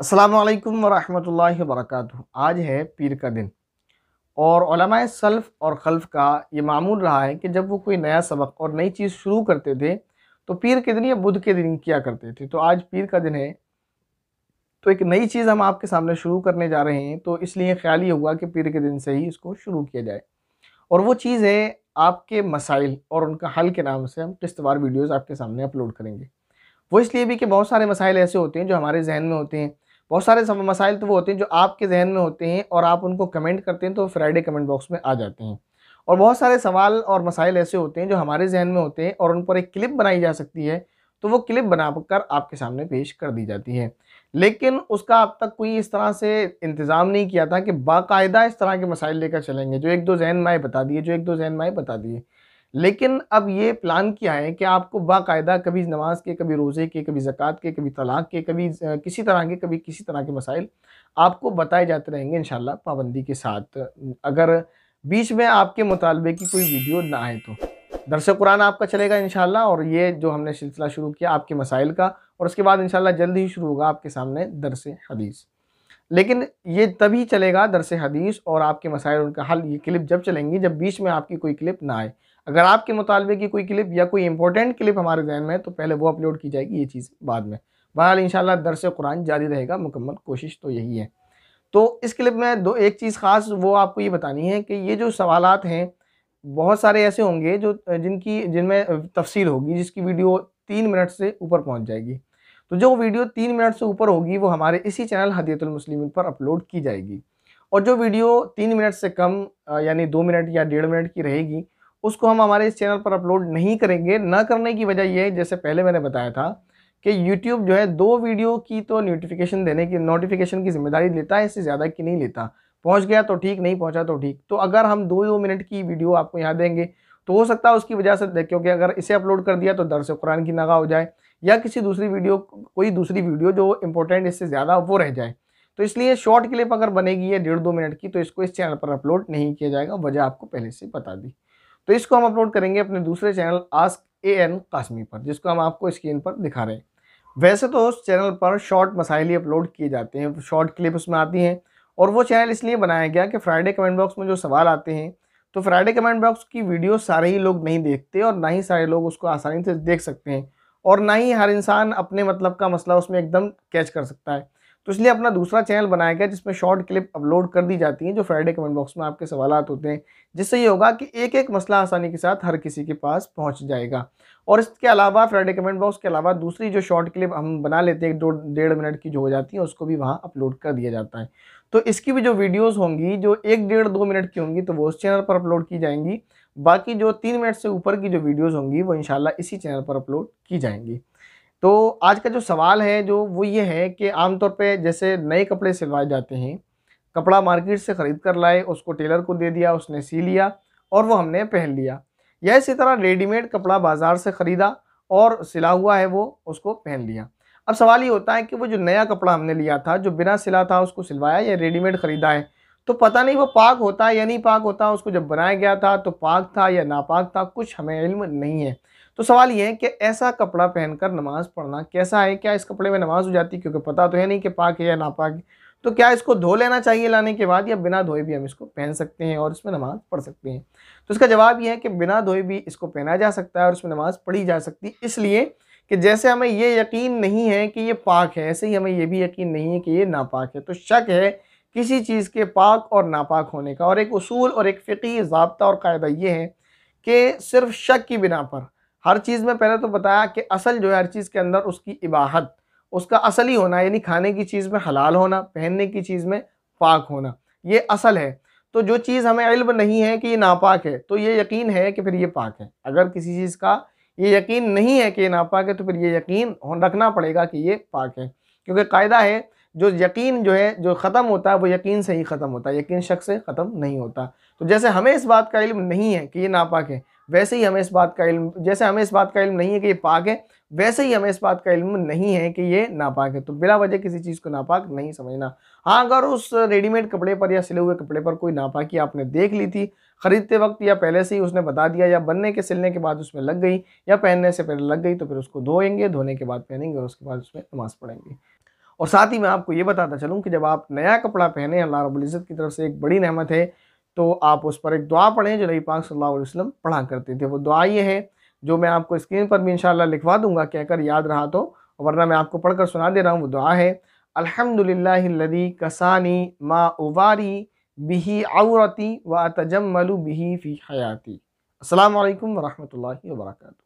असलकम वरहमल वरक आज है पीर का दिन और सल्फ़ और खल्फ़ का ये मामूल रहा है कि जब वो कोई नया सबक और नई चीज़ शुरू करते थे तो पीर के दिन या बुध के दिन किया करते थे तो आज पीर का दिन है तो एक नई चीज़ हम आपके सामने शुरू करने जा रहे हैं तो इसलिए ख्याल ये हुआ कि पीर के दिन से ही इसको शुरू किया जाए और वो चीज़ है आपके मसाइल और उनका हल के नाम से हम किस्तवार वीडियोज़ आपके सामने अपलोड करेंगे वो इसलिए भी कि बहुत सारे मसाइल ऐसे होते हैं जो हमारे जहन में होते हैं बहुत सारे मसाइल तो वो होते हैं जो आपके जहन में होते हैं और आप उनको कमेंट करते हैं तो फ्राइडे कमेंट बॉक्स में आ जाते हैं और बहुत सारे सवाल और मसाइल ऐसे होते हैं जो हमारे जहन में होते हैं और उन पर एक क्लिप बनाई जा सकती है तो वो क्लिप बनाकर आपके सामने पेश कर दी जाती है लेकिन उसका अब तक कोई इस तरह से इंतज़ाम नहीं किया था कि बाकायदा इस तरह के मसाइल लेकर चलेंगे जो एक दो जहन माए बता दिए जो एक दो जहन माए बता दिए लेकिन अब ये प्लान किया है कि आपको बाकायदा कभी नमाज के कभी रोज़े के कभी ज़क़़त के कभी तलाक़ के कभी किसी तरह के कभी किसी तरह के मसाइल आपको बताए जाते रहेंगे इन पाबंदी के साथ अगर बीच में आपके मुतालबे की कोई वीडियो ना आए तो दरस कुरान आपका चलेगा इन और ये जो हमने सिलसिला शुरू किया आपके मसाइल का और उसके बाद इन जल्द ही शुरू होगा आपके सामने दरस हदीस लेकिन ये तभी चलेगा दरस हदीस और आपके मसाइल उनका हल ये क्लिप जब चलेंगी जब बीच में आपकी कोई क्लिप ना आए अगर आपके मुतालबे की कोई क्लिप या कोई इंपॉर्टेंट क्लिप हमारे जहन में है तो पहले वो अपलोड की जाएगी ये चीज़ बाद में बहरहाल इन दरस कुरान जारी रहेगा मुकम्मल कोशिश तो यही है तो इस क्लिप में दो एक चीज़ ख़ास वो आपको ये बतानी है कि ये जो सवाल हैं बहुत सारे ऐसे होंगे जो जिनकी जिनमें तफसील होगी जिसकी वीडियो तीन मिनट से ऊपर पहुँच जाएगी तो जो वीडियो तीन मिनट से ऊपर होगी वो हमारे इसी चैनल हदीतलमसलिम पर अपलोड की जाएगी और जो वीडियो तीन मिनट से कम यानी दो मिनट या डेढ़ मिनट की रहेगी उसको हम हमारे इस चैनल पर अपलोड नहीं करेंगे ना करने की वजह यह है जैसे पहले मैंने बताया था कि यूट्यूब जो है दो वीडियो की तो नोटिफिकेशन देने की नोटिफिकेशन की जिम्मेदारी लेता है इससे ज़्यादा की नहीं लेता पहुँच गया तो ठीक नहीं पहुँचा तो ठीक तो अगर हम दो दो मिनट की वीडियो आपको यहाँ देंगे तो हो सकता है उसकी वजह से क्योंकि अगर इसे अपलोड कर दिया तो दरस कुरान की नगा हो जाए या किसी दूसरी वीडियो कोई दूसरी वीडियो जो इंपॉर्टेंट इससे ज़्यादा वो रह जाए तो इसलिए शॉर्ट क्लिप अगर बनेगी है डेढ़ दो मिनट की तो इसको इस चैनल पर अपलोड नहीं किया जाएगा वजह आपको पहले से बता दी तो इसको हम अपलोड करेंगे अपने दूसरे channel ask A N Kasmi पर जिसको हम आपको स्क्रीन पर दिखा रहे हैं वैसे तो उस चैनल पर शॉर्ट मसाइली अपलोड किए जाते हैं शॉर्ट क्लिप उसमें आती हैं और वो चैनल इसलिए बनाया गया कि फ्राइडे कमेंट बॉक्स में जो सवाल आते हैं तो फ्राइडे कमेंट बॉक्स की वीडियो सारे ही लोग नहीं देखते और ना ही सारे लोग उसको आसानी से देख सकते हैं और ना ही हर इंसान अपने मतलब का मसला उसमें एकदम कैच कर सकता है तो इसलिए अपना दूसरा चैनल बनाया गया जिसमें शॉर्ट क्लिप अपलोड कर दी जाती हैं जो फ्राइडे कमेंट बॉक्स में आपके सवाल होते हैं जिससे ये होगा कि एक एक मसला आसानी के साथ हर किसी के पास पहुंच जाएगा और इसके अलावा फ्राइडे कमेंट बॉक्स के अलावा दूसरी जो शॉर्ट क्लिप हम बना लेते हैं दो डेढ़ मिनट की जो हो जाती है उसको भी वहाँ अपलोड कर दिया जाता है तो इसकी भी जो वीडियोज़ होंगी जो एक डेढ़ दो मिनट की होंगी तो वो उस चैनल पर अपलोड की जाएंगी बाकी जो तीन मिनट से ऊपर की जो वीडियोज़ होंगी वो इन इसी चैनल पर अपलोड की जाएंगी तो आज का जो सवाल है जो वो ये है कि आमतौर पे जैसे नए कपड़े सिलवाए जाते हैं कपड़ा मार्केट से ख़रीद कर लाए उसको टेलर को दे दिया उसने सी लिया और वो हमने पहन लिया या इसी तरह रेडीमेड कपड़ा बाज़ार से ख़रीदा और सिला हुआ है वो उसको पहन लिया अब सवाल ये होता है कि वो जो नया कपड़ा हमने लिया था जो बिना सिला था उसको सिलवाया या रेडीमेड ख़रीदा है तो पता नहीं वो पाक होता है या नहीं पाक होता उसको जब बनाया गया था तो पाक था या नापाक था कुछ हमें इल्म नहीं है तो सवाल ये है कि ऐसा कपड़ा पहनकर नमाज पढ़ना कैसा है क्या इस कपड़े में नमाज हो जाती है क्योंकि पता तो है नहीं कि पाक है या नापाक है तो क्या इसको धो लेना चाहिए लाने के बाद या बिना धोए भी हम इसको पहन सकते हैं और इसमें नमाज़ पढ़ सकते हैं तो इसका जवाब ये है कि बिना धोए भी इसको पहना जा सकता है और उसमें नमाज़ पढ़ी जा सकती है इसलिए कि जैसे हमें ये यकीन नहीं है कि ये पाक है ऐसे ही हमें ये भी यकीन नहीं है कि ये नापाक है तो शक है किसी चीज़ के पाक और नापाक होने का और एक असूल और एक फ़िकी जबता और कायदा ये है कि सिर्फ शक की बिना पर हर चीज़ में पहले तो बताया कि असल जो है हर चीज़ के अंदर उसकी इबाहत उसका असल ही होना यानी खाने की चीज़ में हलाल होना पहनने की चीज़ में पाक होना ये असल है तो जो चीज़ हमें इल्म नहीं है कि ये नापाक है तो ये यकीन है कि फिर ये पाक है अगर किसी चीज़ का ये यकीन नहीं है कि ये नापाक है तो फिर ये यकीन रखना पड़ेगा कि ये पाक है क्योंकि कायदा है जो यकीन जो है जो ख़त्म होता है वो यकीन से ही ख़त्म होता है यकीन शख्स से ख़त्म नहीं होता तो जैसे हमें इस बात का इल्म नहीं है कि ये नापाक है वैसे ही हमें इस बात का इल्म जैसे हमें इस बात का इल्म नहीं है कि ये पाक है वैसे ही हमें इस बात का इल्म नहीं है कि ये नापाक है तो बिला वजह किसी चीज़ को नापाक नहीं समझना हाँ अगर उस रेडीमेड कपड़े पर या सिले हुए कपड़े पर कोई नापाकी आपने देख ली थी ख़रीदते वक्त या पहले से ही उसने बता दिया या बनने के सिलने के बाद उसमें लग गई या पहनने से पहले लग गई तो फिर उसको धोएंगे धोने के बाद पहनेंगे और उसके बाद उसमें नमाज़ पढ़ेंगे और साथ ही मैं आपको ये बताता चलूँ कि जब आप नया कपड़ा पहने अल्लाह रबुल्ज़त की तरफ से एक बड़ी नहमत है तो आप उस पर एक दुआ पढ़ें जो नबी पाक सल्लल्लाहु अलैहि वसल्लम पढ़ा करते थे वो दुआ ये है जो मैं आपको स्क्रीन पर भी इंशाल्लाह लिखवा दूंगा कहकर याद रहा तो वरना मैं आपको पढ़कर सुना दे रहा हूँ वो दुआ है अल्हम्दुलिल्लाहिल्लज़ी कसानी मा उवारी बिही आवरती व तजम्मलु बिही फ़ी हयाती अस्सलाम वालेकुम वरहमतुल्लाहि